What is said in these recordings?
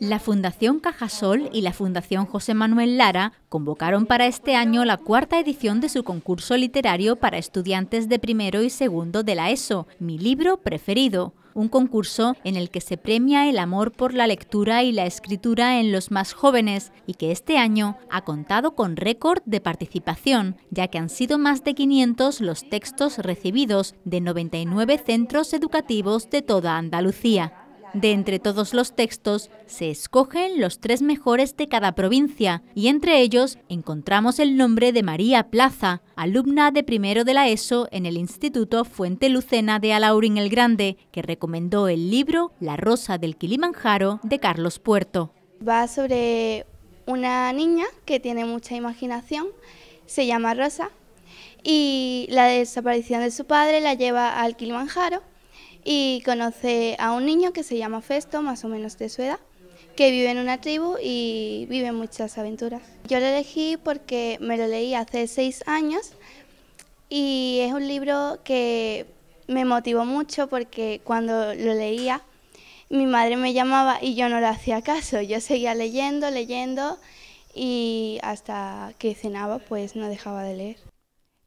La Fundación Cajasol y la Fundación José Manuel Lara convocaron para este año la cuarta edición de su concurso literario para estudiantes de primero y segundo de la ESO, Mi libro preferido, un concurso en el que se premia el amor por la lectura y la escritura en los más jóvenes y que este año ha contado con récord de participación, ya que han sido más de 500 los textos recibidos de 99 centros educativos de toda Andalucía. De entre todos los textos se escogen los tres mejores de cada provincia y entre ellos encontramos el nombre de María Plaza, alumna de primero de la ESO en el Instituto Fuente Lucena de Alaurín el Grande, que recomendó el libro La Rosa del Kilimanjaro de Carlos Puerto. Va sobre una niña que tiene mucha imaginación, se llama Rosa, y la desaparición de su padre la lleva al Kilimanjaro y conoce a un niño que se llama Festo, más o menos de su edad, que vive en una tribu y vive muchas aventuras. Yo lo elegí porque me lo leí hace seis años y es un libro que me motivó mucho porque cuando lo leía mi madre me llamaba y yo no le hacía caso, yo seguía leyendo, leyendo y hasta que cenaba pues no dejaba de leer.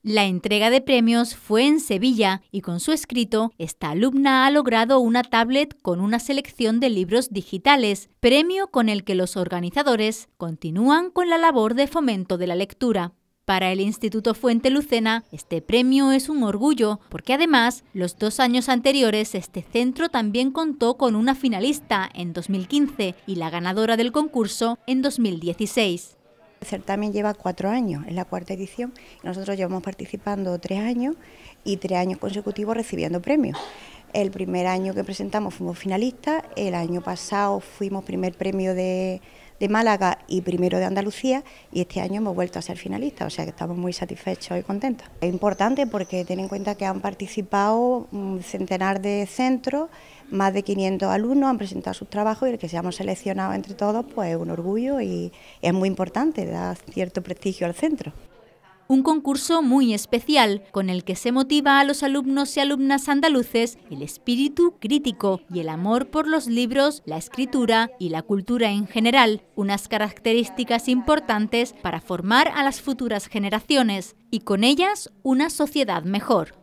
La entrega de premios fue en Sevilla y con su escrito, esta alumna ha logrado una tablet con una selección de libros digitales, premio con el que los organizadores continúan con la labor de fomento de la lectura. Para el Instituto Fuente Lucena, este premio es un orgullo, porque además, los dos años anteriores, este centro también contó con una finalista en 2015 y la ganadora del concurso en 2016. El certamen lleva cuatro años, es la cuarta edición, nosotros llevamos participando tres años y tres años consecutivos recibiendo premios. El primer año que presentamos fuimos finalistas, el año pasado fuimos primer premio de de Málaga y primero de Andalucía y este año hemos vuelto a ser finalistas, o sea que estamos muy satisfechos y contentos. Es importante porque ten en cuenta que han participado un mm, centenar de centros, más de 500 alumnos han presentado sus trabajos y el que seamos seleccionados entre todos pues es un orgullo y es muy importante, da cierto prestigio al centro un concurso muy especial con el que se motiva a los alumnos y alumnas andaluces el espíritu crítico y el amor por los libros, la escritura y la cultura en general, unas características importantes para formar a las futuras generaciones y con ellas una sociedad mejor.